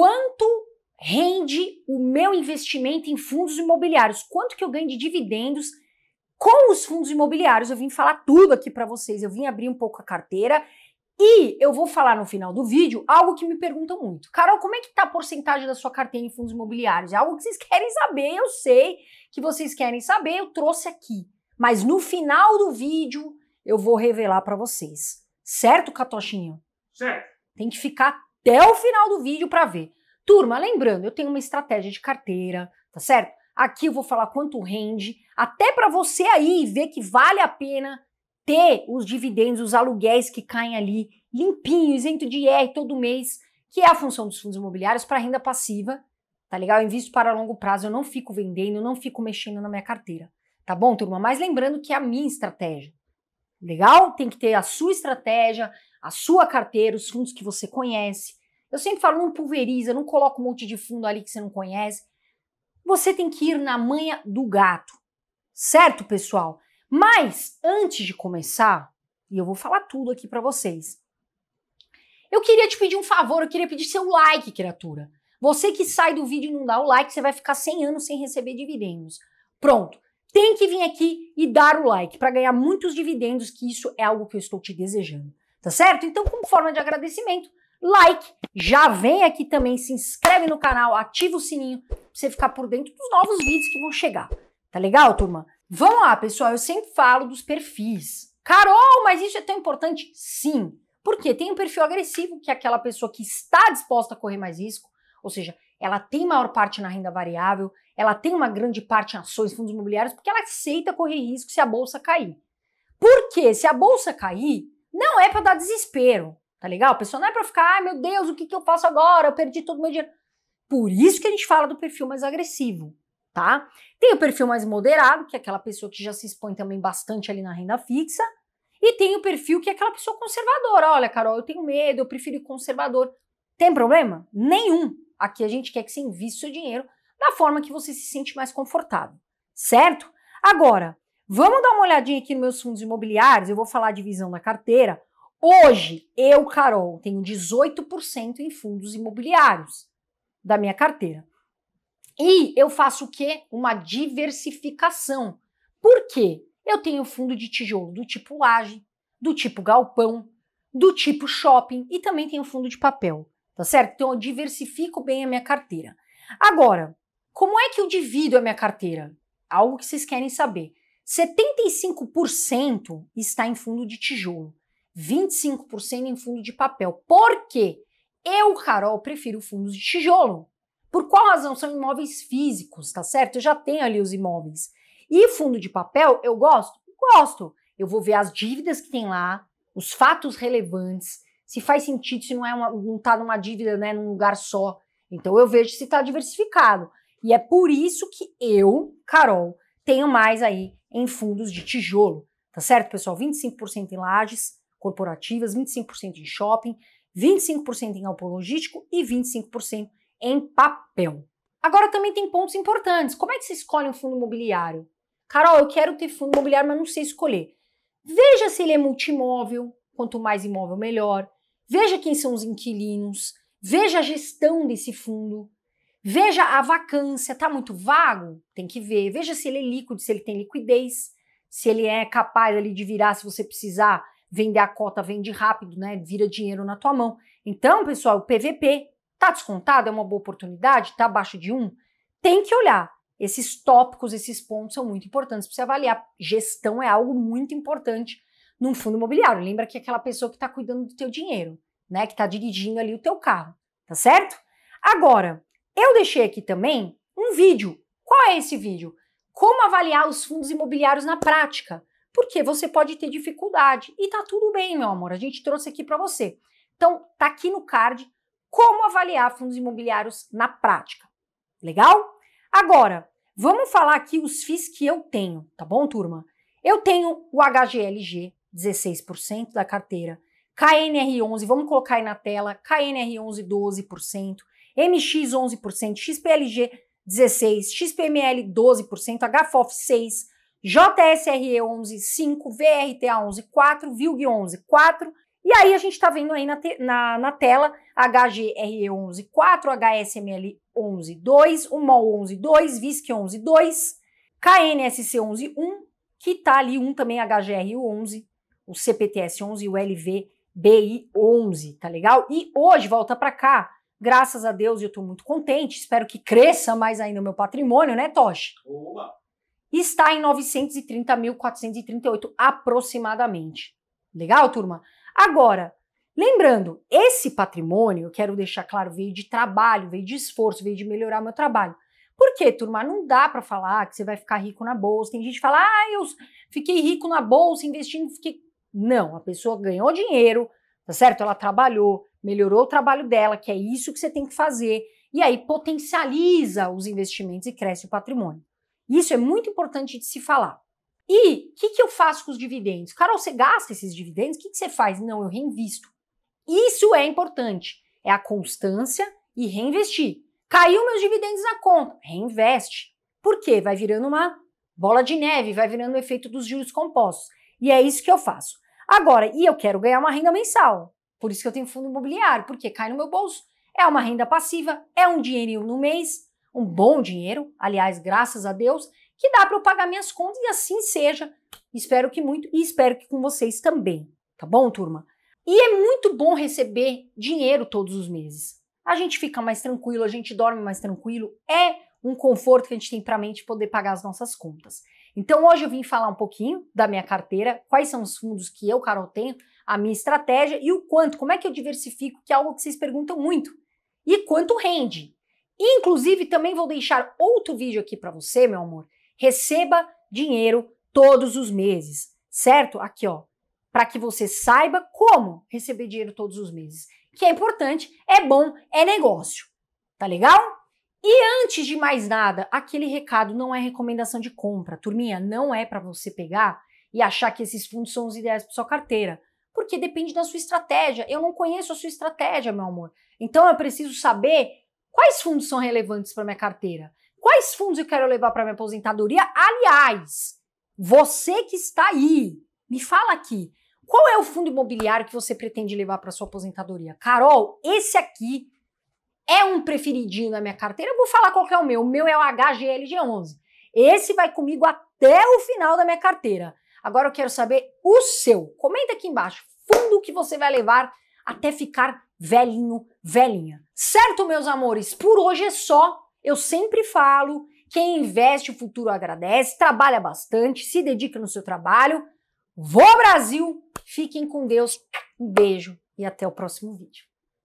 quanto rende o meu investimento em fundos imobiliários, quanto que eu ganho de dividendos com os fundos imobiliários. Eu vim falar tudo aqui para vocês, eu vim abrir um pouco a carteira e eu vou falar no final do vídeo algo que me perguntam muito. Carol, como é que tá a porcentagem da sua carteira em fundos imobiliários? É algo que vocês querem saber, eu sei que vocês querem saber, eu trouxe aqui. Mas no final do vídeo eu vou revelar para vocês. Certo, Catochinho? Certo. Tem que ficar até o final do vídeo para ver. Turma, lembrando, eu tenho uma estratégia de carteira, tá certo? Aqui eu vou falar quanto rende, até para você aí ver que vale a pena ter os dividendos, os aluguéis que caem ali, limpinho, isento de IR todo mês, que é a função dos fundos imobiliários para renda passiva, tá legal? Eu invisto para longo prazo, eu não fico vendendo, eu não fico mexendo na minha carteira, tá bom, turma? Mas lembrando que é a minha estratégia, legal? Tem que ter a sua estratégia, a sua carteira, os fundos que você conhece. Eu sempre falo, não pulveriza, não coloca um monte de fundo ali que você não conhece. Você tem que ir na manha do gato, certo, pessoal? Mas antes de começar, e eu vou falar tudo aqui para vocês. Eu queria te pedir um favor, eu queria pedir seu like, criatura. Você que sai do vídeo e não dá o like, você vai ficar 100 anos sem receber dividendos. Pronto. Tem que vir aqui e dar o like para ganhar muitos dividendos, que isso é algo que eu estou te desejando tá certo? Então, como forma de agradecimento, like, já vem aqui também, se inscreve no canal, ativa o sininho pra você ficar por dentro dos novos vídeos que vão chegar. Tá legal, turma? Vamos lá, pessoal, eu sempre falo dos perfis. Carol, mas isso é tão importante? Sim. Porque tem um perfil agressivo, que é aquela pessoa que está disposta a correr mais risco, ou seja, ela tem maior parte na renda variável, ela tem uma grande parte em ações, fundos imobiliários, porque ela aceita correr risco se a bolsa cair. Porque se a bolsa cair, não é para dar desespero, tá legal? A pessoa não é para ficar, ai meu Deus, o que, que eu faço agora? Eu perdi todo o meu dinheiro. Por isso que a gente fala do perfil mais agressivo, tá? Tem o perfil mais moderado, que é aquela pessoa que já se expõe também bastante ali na renda fixa, e tem o perfil que é aquela pessoa conservadora. Olha, Carol, eu tenho medo, eu prefiro conservador. Tem problema? Nenhum. Aqui a gente quer que você invista o seu dinheiro da forma que você se sente mais confortável, certo? Agora, Vamos dar uma olhadinha aqui nos meus fundos imobiliários, eu vou falar de visão da carteira. Hoje, eu, Carol, tenho 18% em fundos imobiliários da minha carteira. E eu faço o quê? Uma diversificação. Por quê? Eu tenho fundo de tijolo do tipo laje, do tipo galpão, do tipo shopping e também tenho fundo de papel, tá certo? Então eu diversifico bem a minha carteira. Agora, como é que eu divido a minha carteira? Algo que vocês querem saber. 75% está em fundo de tijolo, 25% em fundo de papel. Por quê? Eu, Carol, prefiro fundos de tijolo. Por qual razão? São imóveis físicos, tá certo? Eu já tenho ali os imóveis. E fundo de papel, eu gosto? Gosto. Eu vou ver as dívidas que tem lá, os fatos relevantes, se faz sentido, se não é uma, não tá numa dívida, né, num lugar só. Então eu vejo se está diversificado. E é por isso que eu, Carol, tenho mais aí em fundos de tijolo. Tá certo, pessoal? 25% em lajes corporativas, 25% em shopping, 25% em apologístico e 25% em papel. Agora também tem pontos importantes. Como é que se escolhe um fundo imobiliário? Carol, eu quero ter fundo imobiliário, mas não sei escolher. Veja se ele é multimóvel, quanto mais imóvel melhor. Veja quem são os inquilinos, veja a gestão desse fundo, Veja a vacância, tá muito vago? Tem que ver. Veja se ele é líquido, se ele tem liquidez, se ele é capaz ali de virar se você precisar vender a cota, vende rápido, né? Vira dinheiro na tua mão. Então, pessoal, o PVP tá descontado, é uma boa oportunidade, tá abaixo de um, tem que olhar. Esses tópicos, esses pontos são muito importantes para você avaliar. Gestão é algo muito importante num fundo imobiliário. Lembra que é aquela pessoa que está cuidando do teu dinheiro, né? Que está dirigindo ali o teu carro, tá certo? Agora, eu deixei aqui também um vídeo. Qual é esse vídeo? Como avaliar os fundos imobiliários na prática? Porque você pode ter dificuldade e tá tudo bem, meu amor. A gente trouxe aqui para você. Então, tá aqui no card como avaliar fundos imobiliários na prática. Legal? Agora, vamos falar aqui os FIIs que eu tenho, tá bom, turma? Eu tenho o HGLG, 16% da carteira, KNR11, vamos colocar aí na tela, KNR11, 12%, MX 11%, XPLG 16%, XPML 12%, HFOF 6%, JSRE 11, 5, VRTA 11, 4, VILG 11, 4. E aí a gente está vendo aí na, te, na, na, tela HGRE 11, 4, HSML 11, 2, UMOL 11, 2, VISC 11, 2, KNSC 11, 1, que está ali 1 também HGR 11, o CPTS 11 o LVBI 11, tá legal? E hoje, volta para cá, Graças a Deus eu estou muito contente, espero que cresça mais ainda o meu patrimônio, né, Toshi? Está em 930.438 aproximadamente. Legal, turma? Agora, lembrando, esse patrimônio, eu quero deixar claro, veio de trabalho, veio de esforço, veio de melhorar meu trabalho. Por quê, turma? Não dá para falar que você vai ficar rico na bolsa. Tem gente que fala, ah, eu fiquei rico na bolsa investindo, fiquei. Não, a pessoa ganhou dinheiro, tá certo? Ela trabalhou, melhorou o trabalho dela, que é isso que você tem que fazer, e aí potencializa os investimentos e cresce o patrimônio. Isso é muito importante de se falar. E o que, que, eu faço com os dividendos? Carol, você gasta esses dividendos? O que, que você faz? Não, eu reinvisto. Isso é importante. É a constância e reinvestir. Caiu meus dividendos na conta, reinveste. Por quê? Vai virando uma bola de neve, vai virando o efeito dos juros compostos. E é isso que eu faço. Agora, e eu quero ganhar uma renda mensal. Por isso que eu tenho fundo imobiliário, porque cai no meu bolso. É uma renda passiva, é um dinheirinho no mês, um bom dinheiro, aliás, graças a Deus, que dá para eu pagar minhas contas e assim seja. Espero que muito e espero que com vocês também, tá bom, turma? E é muito bom receber dinheiro todos os meses. A gente fica mais tranquilo, a gente dorme mais tranquilo, é um conforto que a gente tem para a mente poder pagar as nossas contas. Então hoje eu vim falar um pouquinho da minha carteira, quais são os fundos que eu, Carol, tenho, a minha estratégia e o quanto, como é que eu diversifico, que é algo que vocês perguntam muito. E quanto rende? Inclusive, também vou deixar outro vídeo aqui para você, meu amor. Receba dinheiro todos os meses, certo? Aqui, ó, para que você saiba como receber dinheiro todos os meses, que é importante, é bom, é negócio. Tá legal? E antes de mais nada, aquele recado não é recomendação de compra, turminha, não é para você pegar e achar que esses fundos são os ideais para sua carteira. Porque depende da sua estratégia. Eu não conheço a sua estratégia, meu amor. Então eu preciso saber quais fundos são relevantes para minha carteira. Quais fundos eu quero levar para minha aposentadoria? Aliás, você que está aí, me fala aqui. Qual é o fundo imobiliário que você pretende levar para sua aposentadoria? Carol, esse aqui é um preferidinho da minha carteira. Eu vou falar qual é o meu. O meu é o HGLG11. Esse vai comigo até o final da minha carteira. Agora eu quero saber o seu. Comenta aqui embaixo. Fundo que você vai levar até ficar velhinho, velhinha. Certo, meus amores? Por hoje é só. Eu sempre falo, quem investe o futuro agradece, trabalha bastante, se dedica no seu trabalho. Vou Brasil! Fiquem com Deus. Um beijo e até o próximo vídeo.